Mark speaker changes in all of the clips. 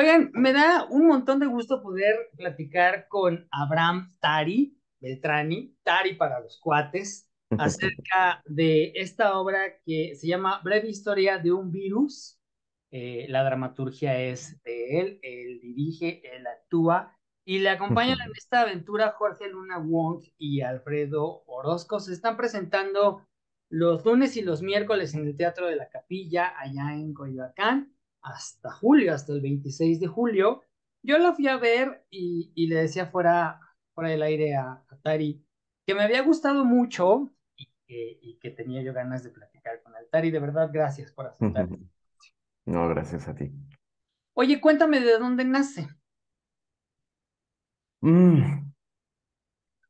Speaker 1: Oigan, me da un montón de gusto poder platicar con Abraham Tari, Beltrani, Tari para los cuates, acerca de esta obra que se llama Breve Historia de un Virus. Eh, la dramaturgia es de él, él dirige, él actúa y le acompañan en esta aventura Jorge Luna Wong y Alfredo Orozco. Se están presentando los lunes y los miércoles en el Teatro de la Capilla, allá en Coyoacán hasta julio, hasta el 26 de julio. Yo la fui a ver y, le decía fuera, fuera del aire a, Tari que me había gustado mucho y que, tenía yo ganas de platicar con él. Tari, de verdad, gracias por aceptarme.
Speaker 2: No, gracias a ti.
Speaker 1: Oye, cuéntame de dónde nace.
Speaker 2: Mm.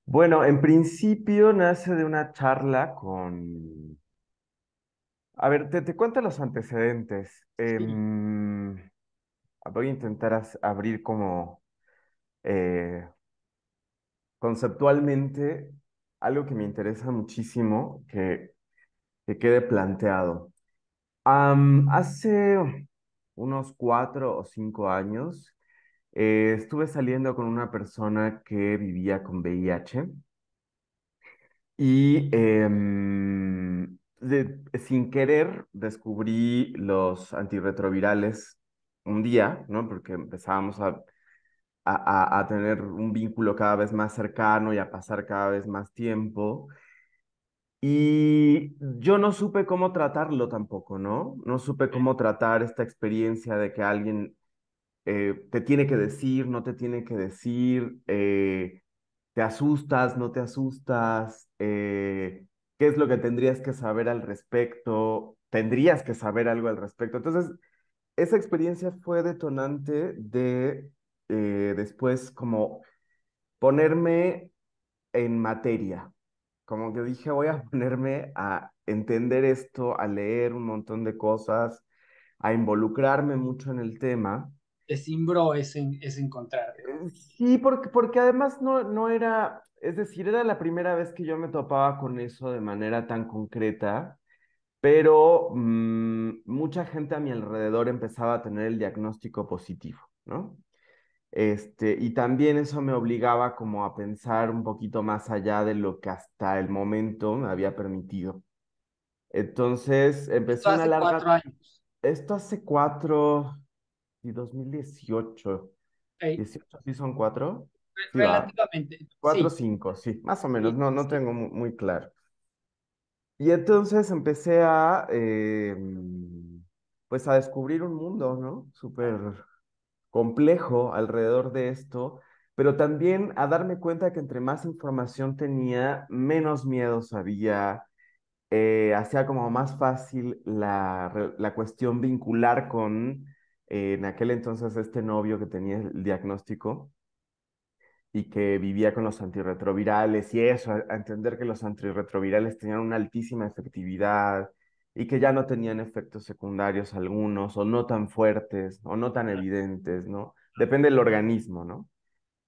Speaker 2: Bueno, en principio nace de una charla con a ver, te, cuento los antecedentes. Em, voy a intentar abrir como eh, conceptualmente algo que me interesa muchísimo que, que quede planteado. hace unos cuatro o cinco años eh, estuve saliendo con una persona que vivía con VIH y em, sin querer descubrí los antirretrovirales un día, ¿no? Porque empezábamos a, a, tener un vínculo cada vez más cercano y a pasar cada vez más tiempo. Y yo no supe cómo tratarlo tampoco, ¿no? No supe cómo tratar esta experiencia de que alguien eh, te tiene que decir, no te tiene que decir, eh, te asustas, no te asustas. Eh, qué es lo que tendrías que saber al respecto, tendrías que saber algo al respecto. Entonces, esa experiencia fue detonante de eh, después como ponerme en materia, como que dije, voy a ponerme a entender esto, a leer un montón de cosas, a involucrarme mucho en el tema
Speaker 1: es, es encontrar eh,
Speaker 2: Sí, porque, porque además no, no era, es decir, era la primera vez que yo me topaba con eso de manera tan concreta, pero mm, mucha gente a mi alrededor empezaba a tener el diagnóstico positivo, ¿no? Este, y también eso me obligaba como a pensar un poquito más allá de lo que hasta el momento me había permitido. Entonces empezó una larga... Cuatro años. Esto hace cuatro, y 2018. 18 sí son cuatro. relativamente. Cuatro, sí. cinco, sí, más o menos, no, no tengo muy, claro. Y entonces empecé a, em, pues a descubrir un mundo, ¿no? Súper complejo alrededor de esto, pero también a darme cuenta que entre más información tenía, menos miedos había, eh, hacía como más fácil la, la cuestión vincular con en aquel entonces este novio que tenía el diagnóstico y que vivía con los antirretrovirales y eso, a entender que los antirretrovirales tenían una altísima efectividad y que ya no tenían efectos secundarios algunos o no tan fuertes o no tan evidentes, ¿no? Depende del organismo, ¿no?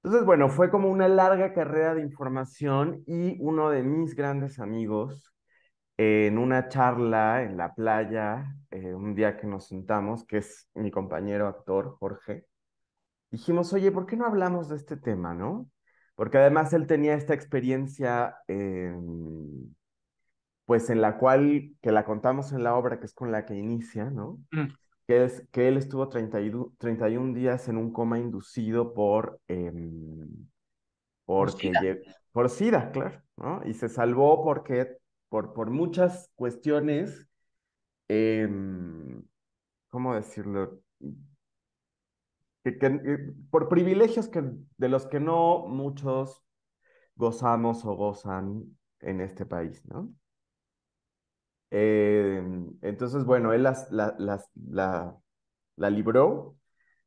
Speaker 2: Entonces, bueno, fue como una larga carrera de información y uno de mis grandes amigos, en una charla en la playa, eh, un día que nos sentamos, que es mi compañero actor Jorge, dijimos, oye, ¿por qué no hablamos de este tema, no? Porque además él tenía esta experiencia, pues en la cual, que la contamos en la obra, que es con la que inicia, ¿no? Mm. Que, es, que él estuvo 31 días en un coma inducido por... Eh, por SIDA, claro, ¿no? Y se salvó porque por, muchas cuestiones, em, ¿cómo decirlo? Eh, por privilegios que, de los que no muchos gozamos o gozan en este país, ¿no? Em, entonces, bueno, él las, las, la, la libró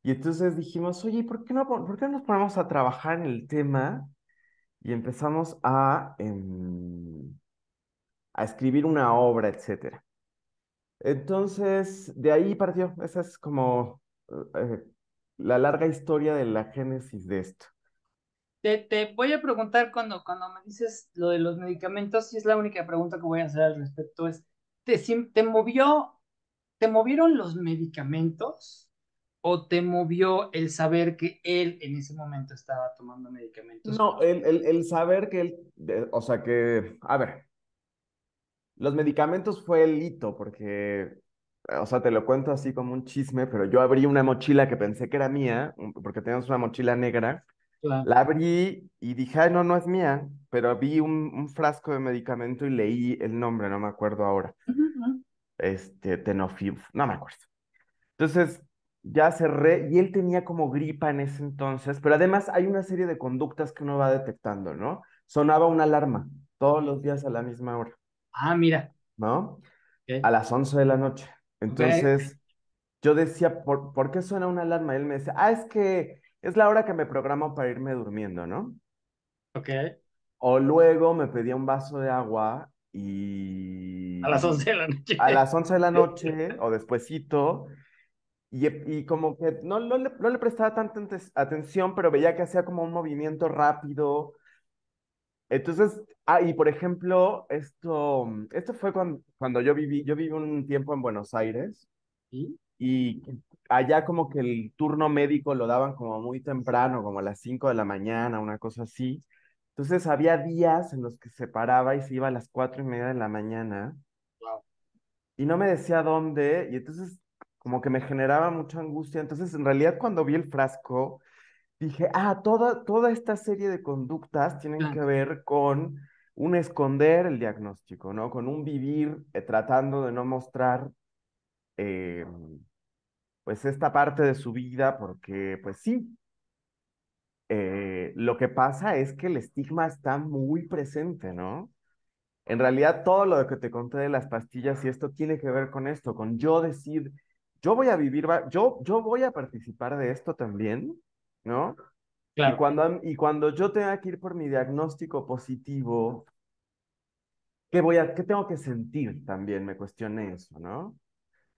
Speaker 2: y entonces dijimos, oye, ¿por qué, no, ¿por qué nos ponemos a trabajar en el tema? Y empezamos a... Em, a escribir una obra, etcétera. Entonces, de ahí partió, esa es como eh, eh, la larga historia de la génesis de esto.
Speaker 1: Te, voy a preguntar cuando, cuando me dices lo de los medicamentos, y es la única pregunta que voy a hacer al respecto, es, ¿te, te movió, te movieron los medicamentos o te movió el saber que él en ese momento estaba tomando medicamentos?
Speaker 2: No, el, el saber que él, o sea que, a ver, los medicamentos fue el hito, porque, eh, o sea, te lo cuento así como un chisme, pero yo abrí una mochila que pensé que era mía, porque teníamos una mochila negra. La abrí y dije, no, no es mía, pero vi un, frasco de medicamento y leí el nombre, no me acuerdo ahora. Este, Tenofib, no me acuerdo. Entonces, ya cerré y él tenía como gripa en ese entonces, pero además hay una serie de conductas que uno va detectando, ¿no? Sonaba una alarma todos los días a la misma hora. Ah, mira. ¿No? A las 11 de la noche.
Speaker 1: Entonces,
Speaker 2: yo decía, ¿por, qué suena una alarma? Y él me decía, ah, es que es la hora que me programo para irme durmiendo, ¿no? Ok. O luego me pedía un vaso de agua
Speaker 1: y... A las 11 de la noche. A las 11 de la
Speaker 2: noche o despuesito. Y, y como que no, no, le, no le prestaba tanta atención, pero veía que hacía como un movimiento rápido entonces, ah, y por ejemplo, esto, esto fue cuando, yo viví, yo viví un tiempo en Buenos Aires ¿Y? allá como que el turno médico lo daban como muy temprano, como a las 5 de la mañana, una cosa así. Entonces había días en los que se paraba y se iba a las cuatro y media de la mañana y no me decía dónde y entonces como que me generaba mucha angustia. Entonces en realidad cuando vi el frasco dije, ah, toda, toda esta serie de conductas tienen que ver con un esconder el diagnóstico, ¿no? Con un vivir eh, tratando de no mostrar, em, pues, esta parte de su vida, porque, pues sí. Eh, lo que pasa es que el estigma está muy presente, ¿no? En realidad, todo lo que te conté de las pastillas y esto tiene que ver con esto, con yo decir, yo voy a vivir, yo, yo voy a participar de esto también, ¿no? Y cuando, y cuando yo tenga que ir por mi diagnóstico positivo, ¿qué, voy a, ¿qué tengo que sentir también? Me cuestioné eso, ¿no?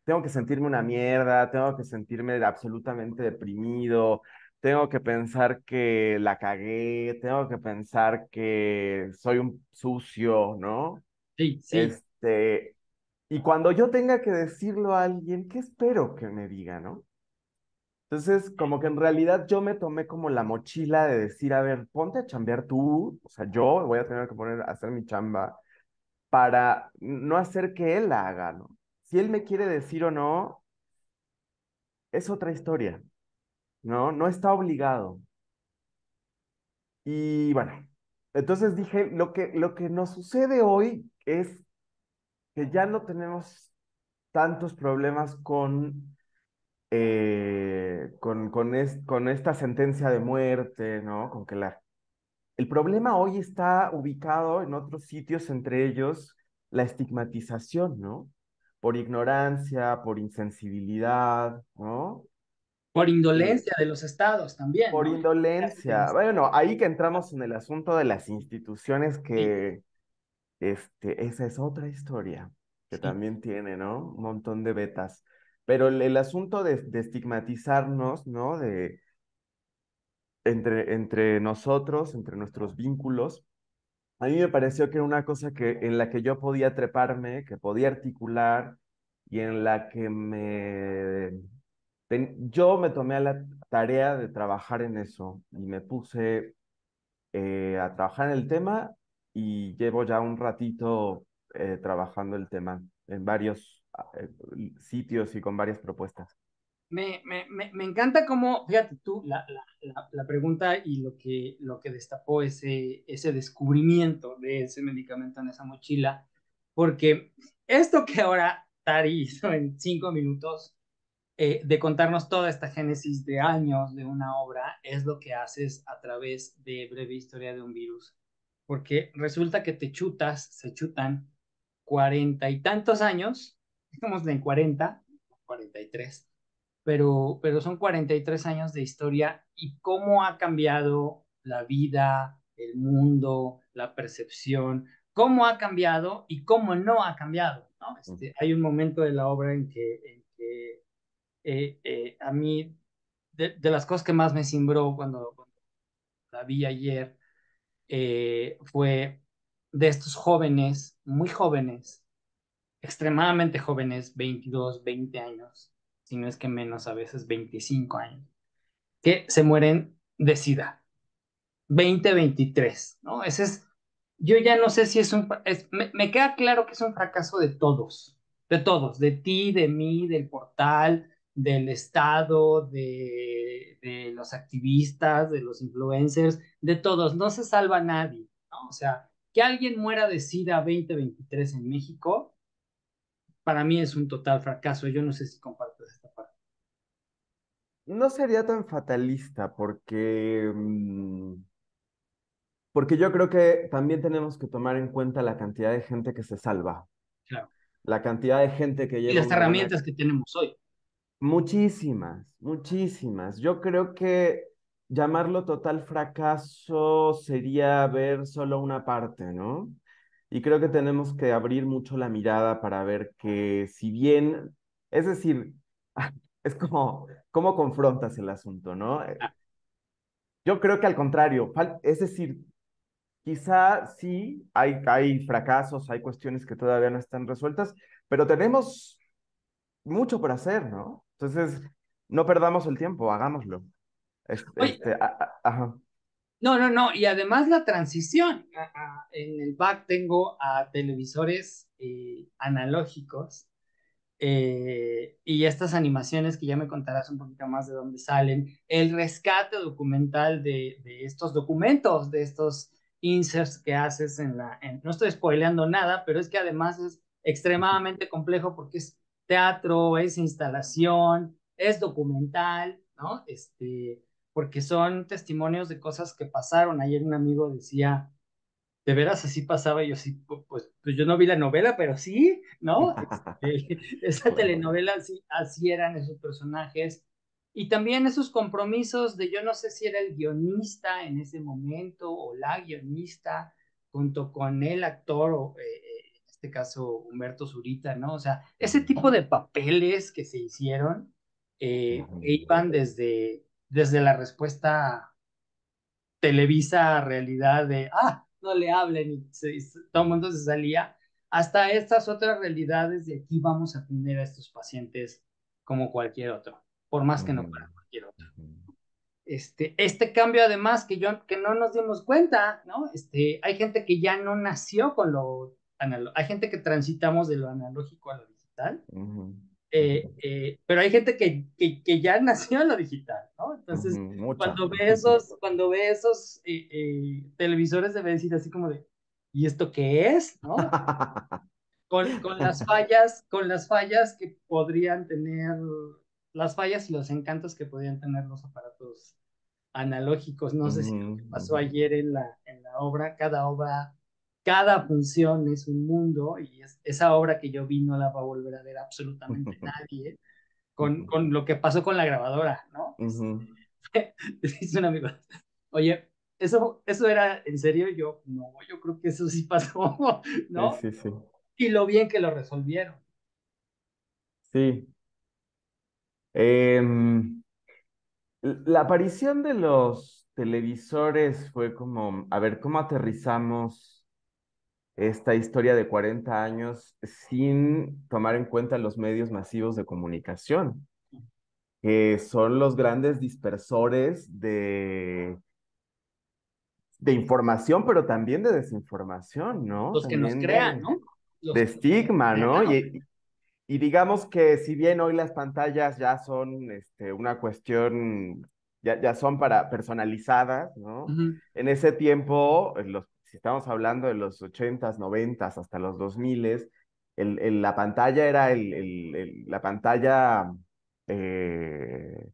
Speaker 2: Tengo que sentirme una mierda, tengo que sentirme absolutamente deprimido, tengo que pensar que la cagué, tengo que pensar que soy un sucio, ¿no? Sí, sí. Este, y cuando yo tenga que decirlo a alguien, ¿qué espero que me diga, no? Entonces, como que en realidad yo me tomé como la mochila de decir, a ver, ponte a chambear tú, o sea, yo voy a tener que poner a hacer mi chamba para no hacer que él la haga, ¿no? Si él me quiere decir o no, es otra historia, ¿no? No está obligado. Y bueno, entonces dije, lo que, lo que nos sucede hoy es que ya no tenemos tantos problemas con eh, con, con, esta sentencia de muerte, ¿no? Con que la... El problema hoy está ubicado en otros sitios, entre ellos la estigmatización, ¿no? Por ignorancia, por insensibilidad, ¿no? Por eh,
Speaker 1: indolencia de los estados también. Por este indolencia.
Speaker 2: Bueno, ahí que entramos en el asunto de las instituciones que, este, esa es otra historia que también tiene, ¿no? Un montón de vetas. Pero el, asunto de, estigmatizarnos, ¿no? De, entre, entre nosotros, entre nuestros vínculos, a mí me pareció que era una cosa que, en la que yo podía treparme, que podía articular y en la que me... yo me tomé a la tarea de trabajar en eso y me puse eh, a trabajar en el tema y llevo ya un ratito eh, trabajando el tema en varios ah, eh, sitios y con varias propuestas.
Speaker 1: Me, me, encanta cómo, fíjate tú, la, pregunta y lo que, lo que destapó ese, ese descubrimiento de ese medicamento en esa mochila, porque esto que ahora Tari en cinco minutos, eh, de contarnos toda esta génesis de años de una obra es lo que haces a través de breve historia de un virus. Porque resulta que te chutas, se chutan cuarenta y tantos años, digamos en 40 43 pero, pero son 43 años de historia y cómo ha cambiado la vida, el mundo, la percepción, cómo ha cambiado y cómo no ha cambiado. Este, hay un momento de la obra en que, eh, eh, a mí, de, las cosas que más me cimbró cuando, la vi ayer, eh, fue de estos jóvenes muy jóvenes, extremadamente jóvenes, 22, 20 años, si no es que menos, a veces 25 años, que se mueren de SIDA. 23. ¿no? Ese es, yo ya no sé si es un, me, queda claro que es un fracaso de todos, de todos, de ti, de mí, del portal, del Estado, de, de los activistas, de los influencers, de todos, no se salva nadie, ¿no? O sea, que alguien muera de SIDA 2023 en México, para mí es un total fracaso. Yo no sé si compartes esta parte.
Speaker 2: No sería tan fatalista porque, mm, porque yo creo que también tenemos que tomar en cuenta la cantidad de gente que se salva. Claro. La cantidad de gente que llega... Y las herramientas que
Speaker 1: tenemos hoy.
Speaker 2: Muchísimas, muchísimas. Yo creo que llamarlo total fracaso sería ver solo una parte, ¿no? Y creo que tenemos que abrir mucho la mirada para ver que si bien, es decir, es como, ¿cómo confrontas el asunto, no? Eh, ah. Yo creo que al contrario, es decir, quizá sí hay, hay fracasos, hay cuestiones que todavía no están resueltas, pero tenemos mucho por hacer, ¿no? Entonces, no perdamos el tiempo, hagámoslo. Este, este,
Speaker 1: no, no, no. Y además la transición. En el back tengo a televisores eh, analógicos eh, y estas animaciones que ya me contarás un poquito más de dónde salen. El rescate documental de, estos documentos, de estos inserts que haces en la... no estoy spoileando nada, pero es que además es extremadamente complejo porque es teatro, es instalación, es documental, ¿no? Este, porque son testimonios de cosas que pasaron. Ayer un amigo decía, de veras así pasaba, y yo sí, pues, pues, yo no vi la novela, pero sí, ¿no? Este, esa telenovela, así, así eran esos personajes. Y también esos compromisos de yo no sé si era el guionista en ese momento o la guionista junto con el actor, o eh, eh, en este caso Humberto Zurita, ¿no? O sea, ese tipo de papeles que se hicieron eh, iban desde desde la respuesta televisa realidad de, ah, no le hablen y, se, todo el mundo se salía, hasta estas otras realidades de aquí vamos a atender a estos pacientes como cualquier otro, por más que no para cualquier otro. Este, este cambio además que, yo, que no nos dimos cuenta, ¿no? Este, hay gente que ya no nació con lo analógico, hay gente que transitamos de lo analógico a lo digital. Eh, eh, pero hay gente que, que, ya nació en lo digital, ¿no? Entonces, cuando ve esos, cuando ve esos eh, televisores de decir así como de, ¿y esto qué es? ¿No? con, con, las fallas, con las fallas que podrían tener, las fallas y los encantos que podrían tener los aparatos analógicos. No sé si lo que pasó ayer en la, en la obra, cada obra cada función es un mundo y esa obra que yo vi no la va a volver a ver absolutamente nadie, con, con lo que pasó con la grabadora, ¿no? Dice oye, eso, eso era en serio, yo no, yo creo que eso sí pasó, ¿no? Sí, sí, Y lo bien que lo resolvieron.
Speaker 2: Sí. Em, la aparición de los televisores fue como, a ver, ¿cómo aterrizamos? esta historia de 40 años sin tomar en cuenta los medios masivos de comunicación, que son los grandes dispersores de, de información, pero también de desinformación, ¿no? Los que nos crean, ¿no? de estigma, ¿no? Y, digamos que si bien hoy las pantallas ya son este, una cuestión, ya, ya son para personalizadas, ¿no? En ese tiempo eh, los estamos hablando de los 80s, 90s, hasta los 2000s, la pantalla era el, la pantalla eh,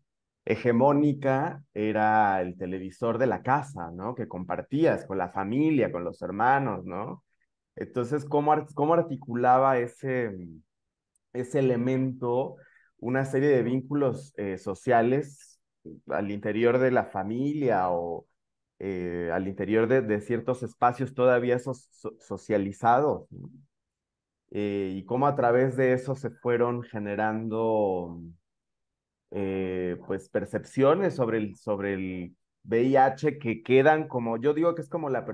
Speaker 2: hegemónica, era el televisor de la casa, ¿no? Que compartías con la familia, con los hermanos, ¿no? Entonces, ¿cómo, cómo articulaba ese, ese elemento una serie de vínculos eh, sociales al interior de la familia o eh, al interior de, ciertos espacios todavía socializados, eh, y cómo a través de eso se fueron generando eh, pues percepciones sobre el, sobre el VIH que quedan como, yo digo que es como la,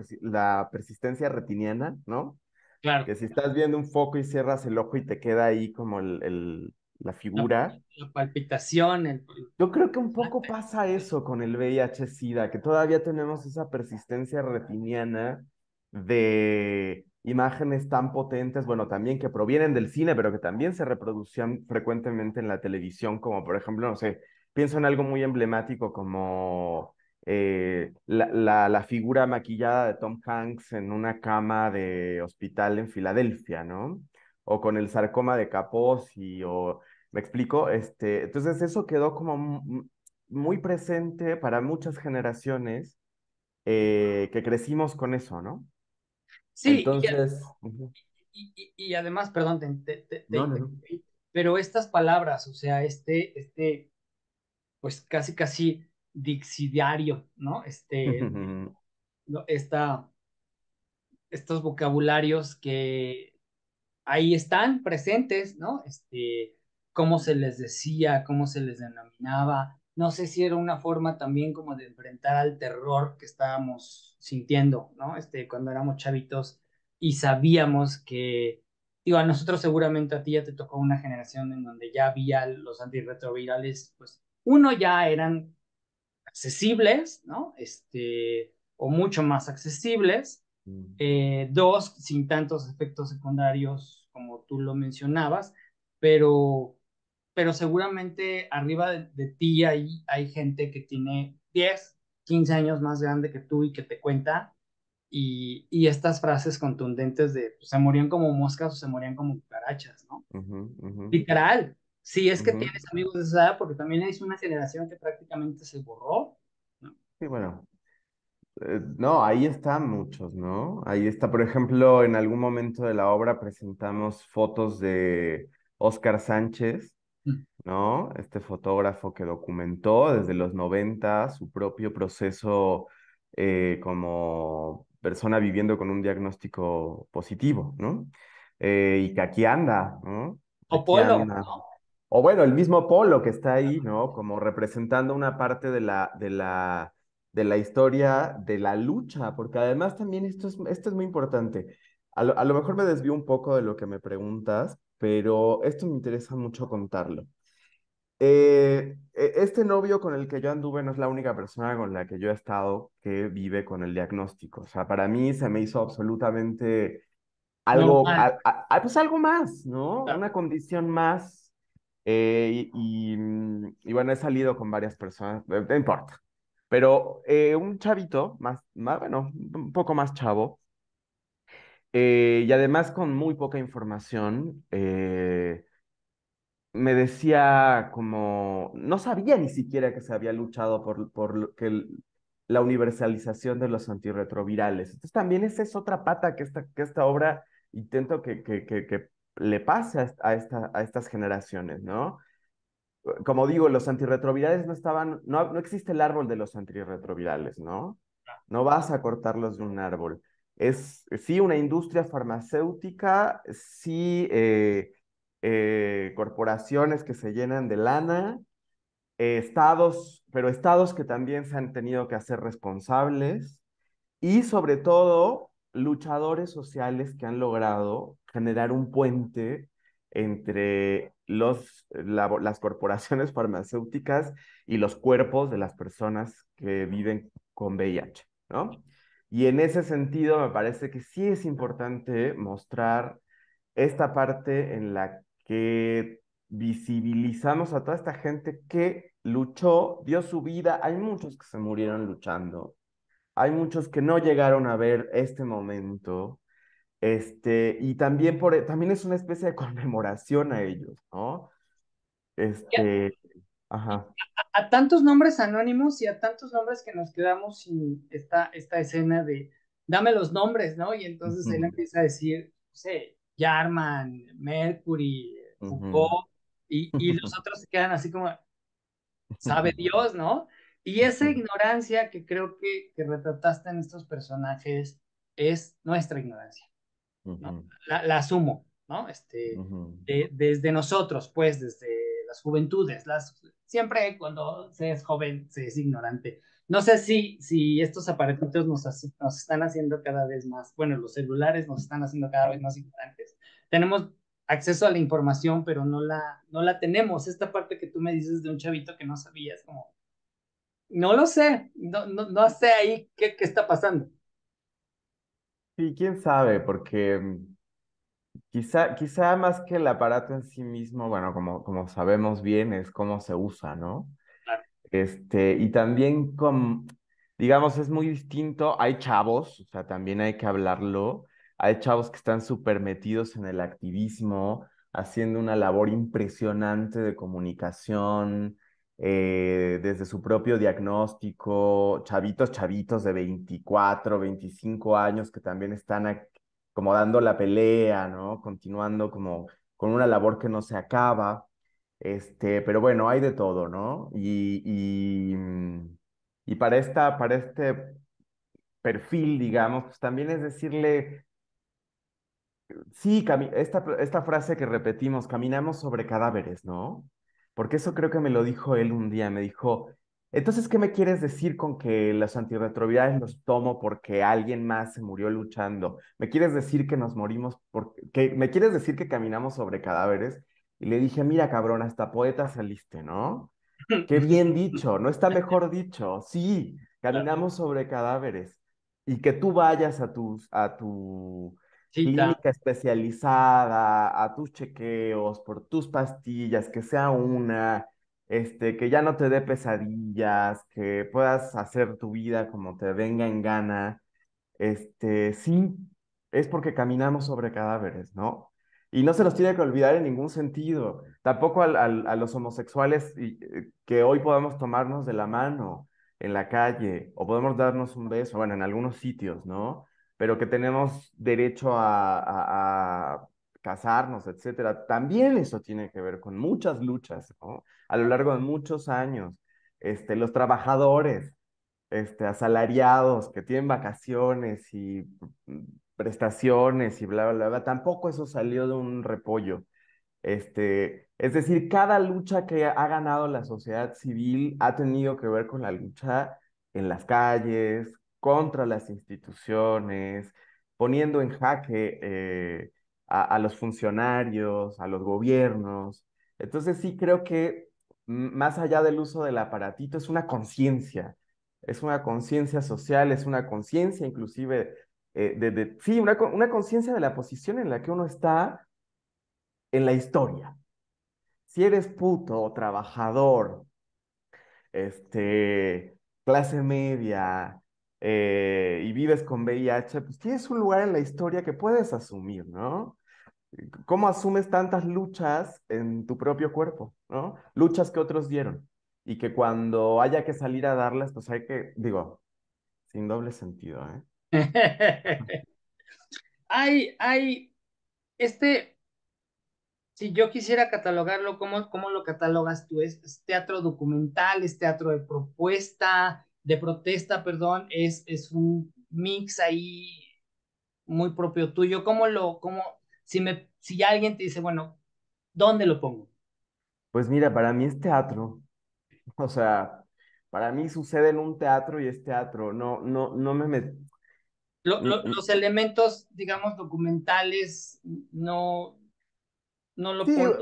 Speaker 2: persistencia retiniana, ¿no? Claro. Que si estás viendo un foco y cierras el ojo y te queda ahí como el, el la figura.
Speaker 1: La, palpitación.
Speaker 2: Yo creo que un poco pasa eso con el VIH-Sida, que todavía tenemos esa persistencia retiniana de imágenes tan potentes, bueno, también que provienen del cine, pero que también se reproducían frecuentemente en la televisión, como por ejemplo, no sé, pienso en algo muy emblemático como eh, la, figura maquillada de Tom Hanks en una cama de hospital en Filadelfia, ¿no? o con el sarcoma de Kaposi, o me explico, este, entonces eso quedó como muy presente para muchas generaciones eh, que crecimos con eso, ¿no? Sí, entonces...
Speaker 1: Y, además, perdón, pero estas palabras, o sea, este, este, pues casi, casi dixidiario, ¿no? Este, esta, estos vocabularios que ahí están presentes, ¿no? Este, cómo se les decía, cómo se les denominaba. No sé si era una forma también como de enfrentar al terror que estábamos sintiendo, ¿no? Este, cuando éramos chavitos y sabíamos que, digo, a nosotros seguramente a ti ya te tocó una generación en donde ya había los antirretrovirales, pues uno ya eran accesibles, ¿no? Este, o mucho más accesibles, Mm. Eh, dos, sin tantos efectos secundarios como tú lo mencionabas, pero, pero seguramente arriba de, ti hay, hay gente que tiene 10, 15 años más grande que tú y que te cuenta y, estas frases contundentes de pues, se morían como moscas o se morían como cucarachas, ¿no? Literal. Si es que tienes amigos de esa edad, porque también hay una generación que prácticamente se borró.
Speaker 2: ¿no? Sí, bueno, eh, no, ahí están muchos, ¿no? Ahí está, por ejemplo, en algún momento de la obra presentamos fotos de Óscar Sánchez, mm. ¿no? Este fotógrafo que documentó desde los 90 su propio proceso eh, como persona viviendo con un diagnóstico positivo, ¿no? Eh, y que aquí anda, ¿no? O Polo. O bueno, el mismo Polo que está ahí, ¿no? Como representando una parte de la, de la de la historia de la lucha, porque además también esto es, esto es muy importante. A lo, mejor me desvío un poco de lo que me preguntas, pero esto me interesa mucho contarlo. Eh, e, este novio con el que yo anduve no es la única persona con la que yo he estado que vive con el diagnóstico. O sea, para mí se me hizo absolutamente algo, pues algo más, ¿no? Una condición más. Eh, y, y, mm, y, bueno, he salido con varias personas, eh, no importa. Pero eh, un chavito, más, más, bueno, un poco más chavo, eh, y además con muy poca información, eh, me decía como, no sabía ni siquiera que se había luchado por, que la universalización de los antirretrovirales. Entonces también esa es otra pata que esta, obra intento que, le pase esta, a estas generaciones, ¿no? como digo, los antirretrovirales no estaban, no, no existe el árbol de los antirretrovirales, ¿no? No vas a cortarlos de un árbol. Es sí una industria farmacéutica, sí eh, eh, corporaciones que se llenan de lana, eh, estados, pero estados que también se han tenido que hacer responsables y sobre todo luchadores sociales que han logrado generar un puente entre los, las corporaciones farmacéuticas y los cuerpos de las personas que viven con VIH, ¿no? Y en ese sentido me parece que sí es importante mostrar esta parte en la que visibilizamos a toda esta gente que luchó, dio su vida, hay muchos que se murieron luchando, hay muchos que no llegaron a ver este momento, este, y también, por, también es una especie de conmemoración a ellos, ¿no? Este, ajá.
Speaker 1: A, tantos nombres anónimos y a tantos nombres que nos quedamos sin esta, esta escena de dame los nombres, ¿no? Y entonces él empieza a decir, no sé, Jarman, Mercury, Foucault, y, y los otros se quedan así como, sabe Dios, ¿no? Y esa ignorancia que creo que, que retrataste en estos personajes es nuestra ignorancia la, asumo, ¿no? Este, desde nosotros, pues, desde las juventudes, las, siempre cuando se es joven, se es ignorante. No sé si, si estos aparatos nos, nos están haciendo cada vez más, bueno, los celulares nos están haciendo cada vez más ignorantes. Tenemos acceso a la información, pero no la, no la tenemos. Esta parte que tú me dices de un chavito que no sabías, como, no lo sé, no, no, no sé ahí qué, qué está pasando.
Speaker 2: Sí, quién sabe, porque mm, quizá, quizá más que el aparato en sí mismo, bueno, como, como sabemos bien, es cómo se usa, ¿no? Este, y también con, digamos, es muy distinto, hay chavos, o sea, también hay que hablarlo, hay chavos que están súper metidos en el activismo, haciendo una labor impresionante de comunicación, eh, desde su propio diagnóstico, chavitos, chavitos de 24, 25 años que también están como dando la pelea, ¿no? Continuando como con una labor que no se acaba. Este, pero bueno, hay de todo, ¿no? Y, y, mm, para, esta, para este perfil, digamos, pues también es decirle, sí, esta, esta frase que repetimos, caminamos sobre cadáveres, ¿no? porque eso creo que me lo dijo él un día, me dijo, entonces, ¿qué me quieres decir con que las antirretrovirales los tomo porque alguien más se murió luchando? ¿Me quieres decir que nos morimos porque me quieres decir que caminamos sobre cadáveres? Y le dije, mira, cabrón, hasta poeta saliste, ¿no? Qué bien dicho, no está mejor dicho. Sí, caminamos sobre cadáveres. Y que tú vayas a tus, a tu clínica especializada, a tus chequeos, por tus pastillas, que sea una, este, que ya no te dé pesadillas, que puedas hacer tu vida como te venga en gana. Este, sí, es porque caminamos sobre cadáveres, ¿no? Y no se los tiene que olvidar en ningún sentido. Tampoco a los homosexuales eh, que hoy podamos tomarnos de la mano en la calle o podemos darnos un beso, bueno, en algunos sitios, ¿no? pero que tenemos derecho a, casarnos, etcétera. También eso tiene que ver con muchas luchas, ¿no? A lo largo de muchos años, este, los trabajadores, este, asalariados que tienen vacaciones y prestaciones y bla, bla, bla, tampoco eso salió de un repollo. Este, es decir, cada lucha que ha ganado la sociedad civil ha tenido que ver con la lucha en las calles, contra las instituciones, poniendo en jaque eh, a, los funcionarios, a los gobiernos. Entonces sí creo que más allá del uso del aparatito es una conciencia, es una conciencia social, es una conciencia inclusive eh, de, sí, una, conciencia de la posición en la que uno está en la historia. Si eres puto, trabajador, este, clase media, eh, y vives con VIH, pues tienes un lugar en la historia que puedes asumir, ¿no? ¿Cómo asumes tantas luchas en tu propio cuerpo, ¿no? Luchas que otros dieron y que cuando haya que salir a darlas, pues hay que, digo, sin doble sentido, ¿eh?
Speaker 1: hay, hay, este, si yo quisiera catalogarlo, ¿cómo, ¿cómo, lo catalogas tú? ¿Es, teatro documental? ¿Es teatro de propuesta? de protesta, perdón, es, es un mix ahí muy propio tuyo. ¿Cómo lo, cómo, si, me, si alguien te dice, bueno, ¿dónde lo pongo?
Speaker 2: Pues mira, para mí es teatro. O sea, para mí sucede en un teatro y es teatro. No, no, no me, meto. Mm, mm. los
Speaker 1: elementos, digamos, documentales, no, no lo puedo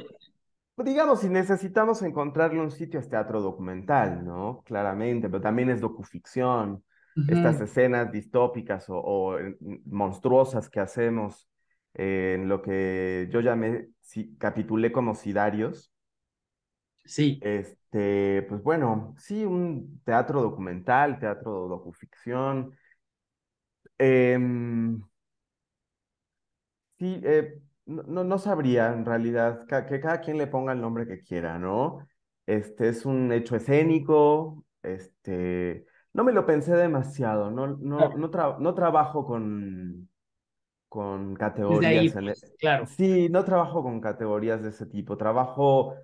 Speaker 2: pues, digamos, si necesitamos encontrarle un sitio, es teatro documental, ¿no? Claramente, pero también es docuficción. Estas escenas distópicas o, eh, monstruosas que hacemos eh, en lo que yo llamé, si, capitulé como sidarios. Sí. Este, pues bueno, sí, un teatro documental, teatro docuficción. Em, sí, eh, no, sabría en realidad que, cada quien le ponga el nombre que quiera, ¿no? Este es un hecho escénico, este, no me lo pensé demasiado, no, no, trabajo con, con categorías. Pues, e, claro. Sí, no trabajo con categorías de ese tipo, trabajo,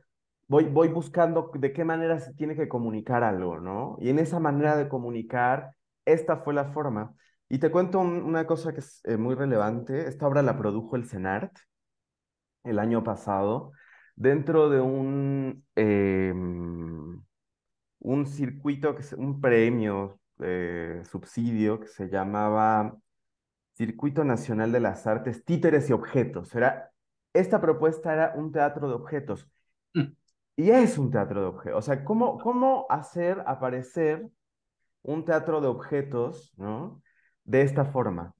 Speaker 2: voy, voy buscando de qué manera se tiene que comunicar algo, ¿no? Y en esa manera de comunicar, esta fue la forma. Y te cuento una cosa que es eh, muy relevante, esta obra la produjo el CENART, el año pasado dentro de un, em, un circuito, que un premio, eh, subsidio que se llamaba Circuito Nacional de las Artes, Títeres y Objetos. Era, esta propuesta era un teatro de objetos. Mm. Y es un teatro de objetos. O sea, ¿cómo, cómo hacer aparecer un teatro de objetos ¿no? de esta forma?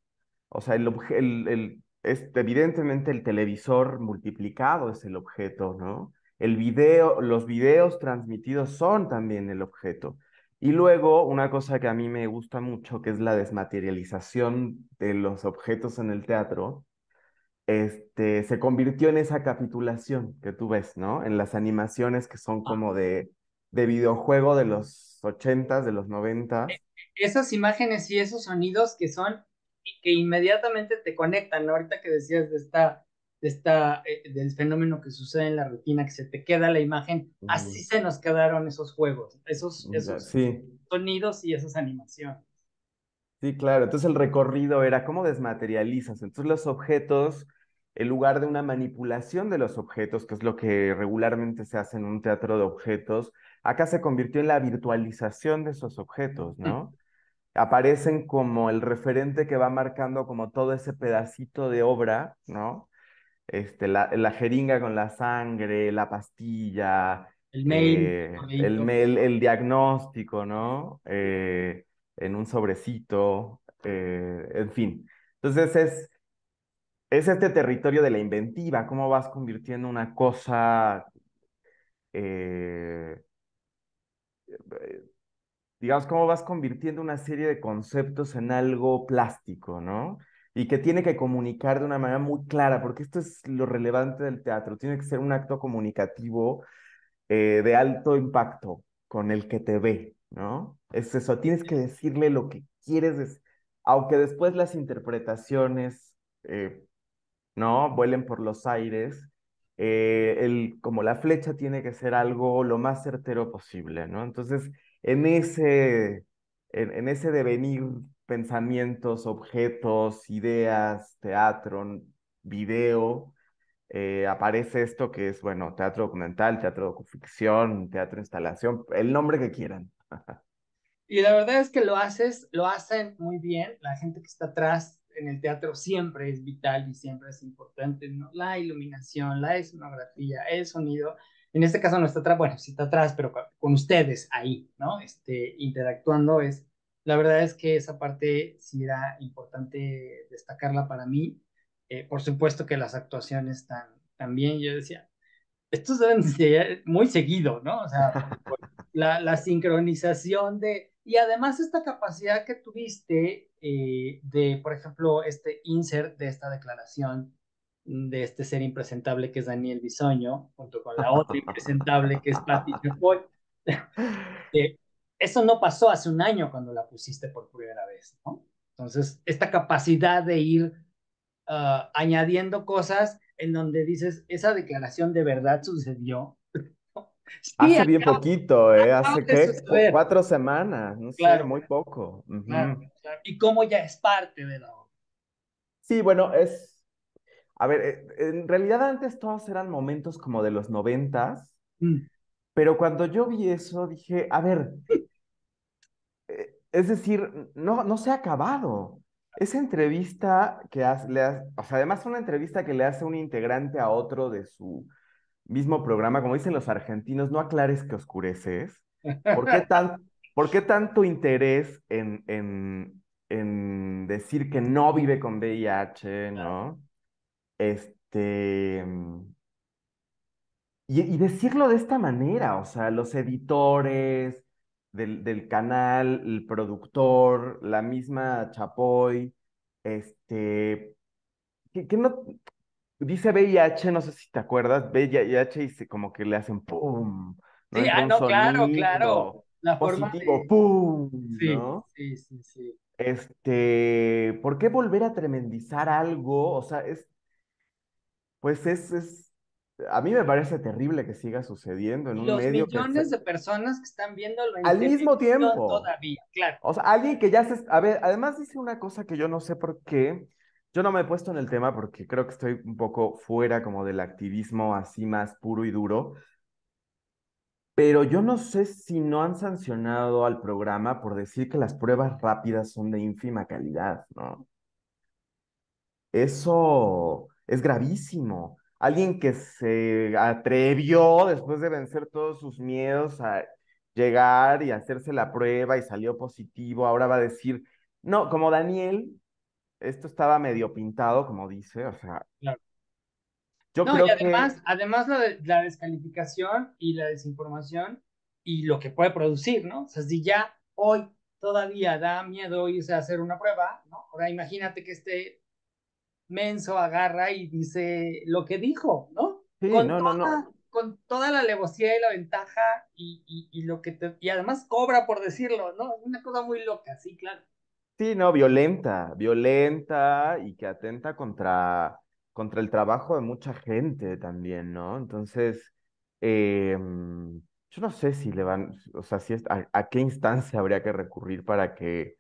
Speaker 2: O sea, el, el, el evidentemente el televisor multiplicado es el objeto, ¿no? El video, los videos transmitidos son también el objeto. Y luego, una cosa que a mí me gusta mucho, que es la desmaterialización de los objetos en el teatro, este, se convirtió en esa capitulación que tú ves, ¿no? En las animaciones que son ah. como de, de videojuego de los ochentas, de los noventas. E,
Speaker 1: esas imágenes y esos sonidos que son y que inmediatamente te conectan. Ahorita que decías de esta, de esta, eh, del fenómeno que sucede en la rutina, que se te queda la imagen, así se nos quedaron esos juegos, esos, sonidos y esas animaciones.
Speaker 2: Sí, claro. Entonces el recorrido era cómo desmaterializas. Entonces los objetos, en lugar de una manipulación de los objetos, que es lo que regularmente se hace en un teatro de objetos, acá se convirtió en la virtualización de esos objetos, ¿no? aparecen como el referente que va marcando como todo ese pedacito de obra, ¿no? Este, la, jeringa con la sangre, la pastilla, el mail, eh, el, el, diagnóstico, ¿no? Eh, en un sobrecito, eh, en fin. Entonces es, es este territorio de la inventiva, cómo vas convirtiendo una cosa digamos, cómo vas convirtiendo una serie de conceptos en algo plástico, ¿no? Y que tiene que comunicar de una manera muy clara, porque esto es lo relevante del teatro, tiene que ser un acto comunicativo eh, de alto impacto con el que te ve, ¿no? Es eso, tienes que decirle lo que quieres decir, aunque después las interpretaciones, eh, ¿no? Vuelen por los aires, eh, el, como la flecha tiene que ser algo lo más certero posible, ¿no? Entonces, en ese, en, ese devenir pensamientos, objetos, ideas, teatro, video, eh, aparece esto que es, bueno, teatro documental, teatro ficción, teatro instalación, el nombre que quieran.
Speaker 1: y la verdad es que lo haces, lo hacen muy bien, la gente que está atrás en el teatro siempre es vital y siempre es importante, La iluminación, la escenografía, el sonido, en este caso no está atrás, bueno, sí está atrás, pero con, ustedes ahí, ¿no? Este, interactuando es, la verdad es que esa parte sí era importante destacarla para mí. Eh, por supuesto que las actuaciones también, yo decía, estos deben ser muy seguido, ¿no? O sea, la, sincronización de, y además esta capacidad que tuviste eh, de, por ejemplo, este insert de esta declaración de este ser impresentable que es Daniel Bisoño, junto con la otra impresentable que es Patty Chapoy. Eh, eso no pasó hace un año cuando la pusiste por primera vez, ¿no? Entonces, esta capacidad de ir ah, añadiendo cosas en donde dices, esa declaración de verdad sucedió.
Speaker 2: hace bien poquito, ¿eh? Hace cuatro semanas, no claro,
Speaker 1: muy poco. Y cómo ya es parte de la obra.
Speaker 2: Sí, bueno, es a ver, eh, en realidad antes todos eran momentos como de los noventas, mm. pero cuando yo vi eso dije, a ver, eh, es decir, no, no se ha acabado. Esa entrevista que le hace, o sea, además una entrevista que le hace un integrante a otro de su mismo programa, como dicen los argentinos, no aclares que oscureces.
Speaker 1: ¿Por qué,
Speaker 2: ¿por qué tanto interés en, en, en, decir que no vive con VIH, no? Este. Mm, y, decirlo de esta manera, o sea, los editores del, canal, el productor, la misma Chapoy, este, que, no, dice VIH, no sé si te acuerdas, VIH y se, como que le hacen ¡pum! Sí, ah, claro, claro.
Speaker 1: La forma ¡pum! ¿no? sí, sí, sí.
Speaker 2: Este, ¿por qué volver a tremendizar algo? O sea, es, pues es, es, a mí me parece terrible que siga sucediendo en un Los medio. millones
Speaker 1: de personas que están viéndolo en al mismo tiempo. Todavía, claro.
Speaker 2: O sea, alguien que ya se, a ver, además dice una cosa que yo no sé por qué. Yo no me he puesto en el tema porque creo que estoy un poco fuera como del activismo así más puro y duro. Pero yo no sé si no han sancionado al programa por decir que las pruebas rápidas son de ínfima calidad, ¿no? Eso, es gravísimo. Alguien que se atrevió después de vencer todos sus miedos a llegar y hacerse la prueba y salió positivo, ahora va a decir, no, como Daniel, esto estaba medio pintado, como dice, o sea. Claro. Yo no, creo y además,
Speaker 1: además la, la descalificación y la desinformación y lo que puede producir, ¿no? O sea, si ya hoy todavía da miedo irse a hacer una prueba, ¿no? Ahora imagínate que esté... Menso agarra y dice lo que dijo, ¿no? Sí, con no, no, no. Con toda la levocía y la ventaja y, lo que te, y además cobra por decirlo, ¿no? Una cosa muy loca, sí, claro.
Speaker 2: Sí, no, violenta, violenta y que atenta contra, contra el trabajo de mucha gente también, ¿no? Entonces, em, yo no sé si le van, o sea, si a, qué instancia habría que recurrir para que,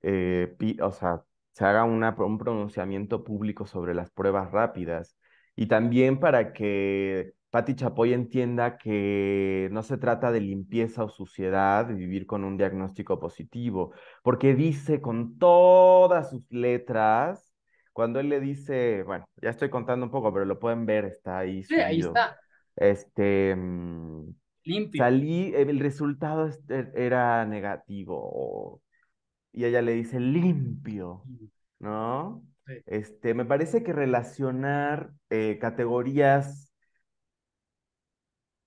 Speaker 2: eh, o sea, se haga un pronunciamiento público sobre las pruebas rápidas y también para que Patti Chapoy entienda que no se trata de limpieza o suciedad, vivir con un diagnóstico positivo, porque dice con todas sus letras, cuando él le dice, bueno, ya estoy contando un poco, pero lo pueden ver, está ahí. Sí, ahí está. Este. Mm, Limpio. el resultado er, era negativo y ella le dice limpio, ¿no? Este, me parece que relacionar eh, categorías,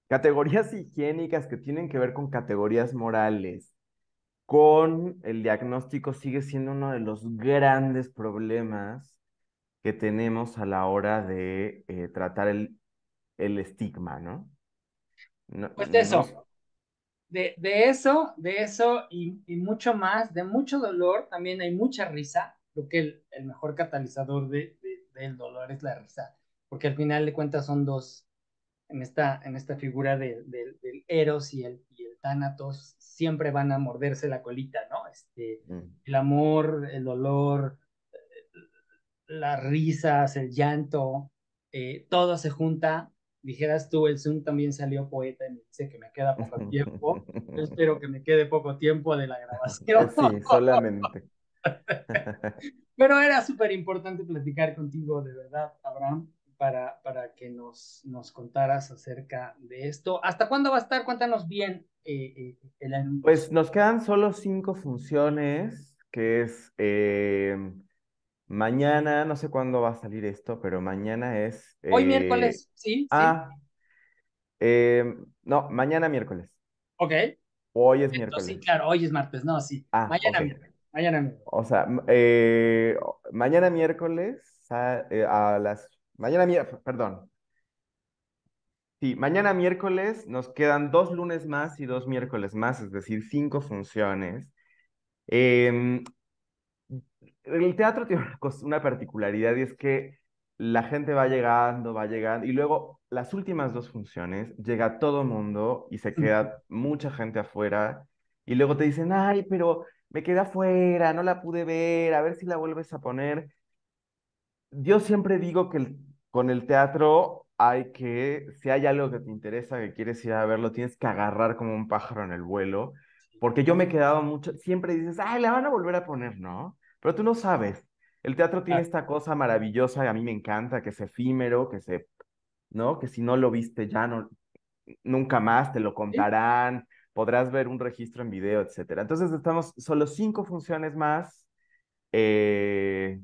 Speaker 2: categorías higiénicas que tienen que ver con categorías morales, con el diagnóstico sigue siendo uno de los grandes problemas que tenemos a la hora de eh, tratar el, el estigma, ¿no? pues de eso,
Speaker 1: de, eso, de eso y, mucho más, de mucho dolor, también hay mucha risa. Creo que el, mejor catalizador del dolor es la risa, porque al final de cuentas son dos, en esta, en esta figura del Eros y el, y el Thanatos, siempre van a morderse la colita, ¿no? Este, mm. El amor, el dolor, eh, las risas, el llanto, eh, todo se junta dijeras tú, el Zoom también salió poeta y me dice que me queda poco tiempo. espero que me quede poco tiempo de la grabación. Eh, sí, solamente. Pero era súper importante platicar contigo, de verdad, Abraham, para, para que nos, nos contaras acerca de esto. ¿Hasta cuándo va a estar? Cuéntanos bien eh, eh, el anuncio. Pues
Speaker 2: nos quedan solo cinco funciones, que es... Eh Mañana, mm. no sé cuándo va a salir esto, pero mañana es. Hoy eh, miércoles,
Speaker 1: sí. Sí. Ah,
Speaker 2: eh, no, mañana miércoles. Ok. Hoy es miércoles. Sí,
Speaker 1: claro, hoy es martes, no, sí. Ah, mañana miércoles.
Speaker 2: Mañana miércoles. O sea, eh, mañana miércoles a, las. Mañana miércoles, perdón. Sí, mañana miércoles nos quedan dos lunes más y dos miércoles más, es decir, cinco funciones. Eh, el teatro tiene una, particularidad y es que la gente va llegando, va llegando, y luego las últimas dos funciones llega todo mundo y se queda mucha gente afuera, y luego te dicen, ay, pero me quedé afuera, no la pude ver, a ver si la vuelves a poner. Yo siempre digo que con el teatro hay que, si hay algo que te interesa, que quieres ir a verlo, tienes que agarrar como un pájaro en el vuelo, porque yo me he quedado mucho, siempre dices, ay, la van a volver a poner, ¿no? Pero tú no sabes. El teatro tiene esta cosa maravillosa, a mí me encanta, que es efímero, que se, ¿no? Que si no lo viste ya no, nunca más te lo contarán, podrás ver un registro en video, etc. Entonces estamos solo cinco funciones más. Eh,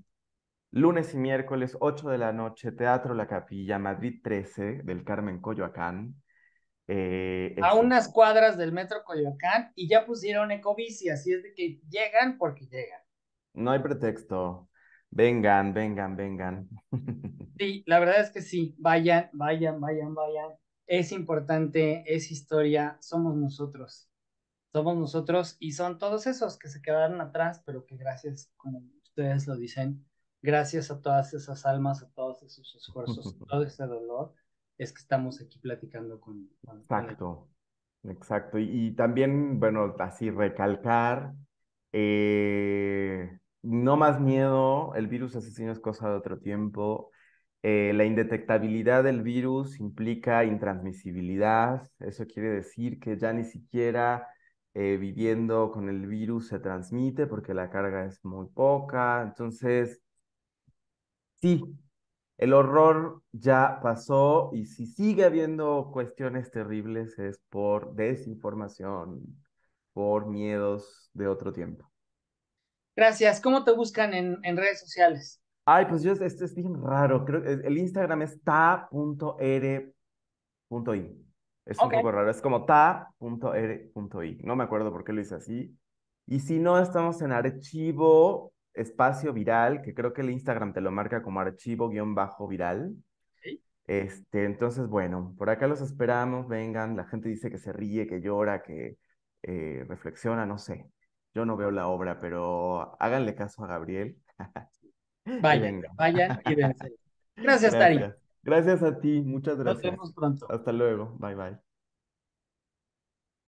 Speaker 2: lunes y miércoles, 8 de la noche, Teatro La Capilla, Madrid 13, del Carmen Coyoacán. Eh, a unas
Speaker 1: cuadras del metro Coyoacán y ya pusieron ecobici, así es de que llegan porque llegan.
Speaker 2: No hay pretexto. Vengan, vengan, vengan.
Speaker 1: Sí, la verdad es que sí. Vayan, vayan, vayan, vayan. Es importante, es historia, somos nosotros. Somos nosotros y son todos esos que se quedaron atrás, pero que gracias, como ustedes lo dicen, gracias a todas esas almas, a todos esos esfuerzos, todo ese dolor, es que estamos aquí platicando con...
Speaker 2: exacto, exacto. Y, también, bueno, así recalcar eh, no más miedo, el virus asesino es cosa de otro tiempo. Eh, la indetectabilidad del virus implica intransmisibilidad, eso quiere decir que ya ni siquiera eh, viviendo con el virus se transmite porque la carga es muy poca. Entonces, sí, el horror ya pasó y si sigue habiendo cuestiones terribles es por desinformación, por miedos de otro tiempo.
Speaker 1: Gracias. ¿Cómo te buscan en, redes sociales?
Speaker 2: Ay, pues yo, esto es bien raro. Creo que eh, el Instagram es ta.r.i. Es un poco raro. Es como ta.r.i. No me acuerdo por qué lo hice así. Y si no, estamos en archivo espacio viral, que creo que el Instagram te lo marca como archivo guión bajo viral. ¿Sí? Este, entonces, bueno, por acá los esperamos, vengan, la gente dice que se ríe, que llora, que eh, reflexiona, no sé. Yo no veo la obra, pero háganle caso a Gabriel.
Speaker 1: Vaya, vayan y Gracias, Gracias, Tari.
Speaker 2: Gracias a ti, muchas gracias. Nos vemos pronto. Hasta luego, bye bye.